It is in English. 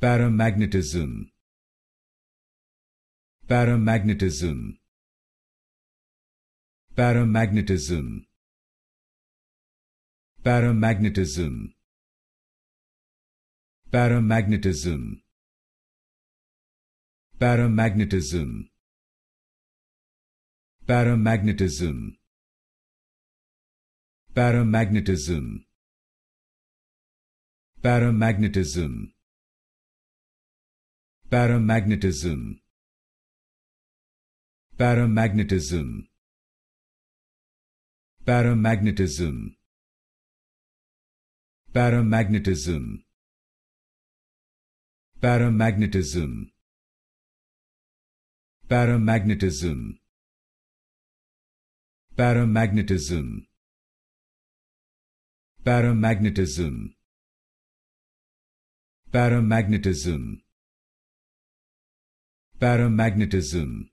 Paramagnetism Paramagnetism Paramagnetism Paramagnetism Paramagnetism Paramagnetism Paramagnetism Paramagnetism Paramagnetism Paramagnetism Paramagnetism Paramagnetism Paramagnetism Paramagnetism Paramagnetism Paramagnetism Paramagnetism Paramagnetism paramagnetism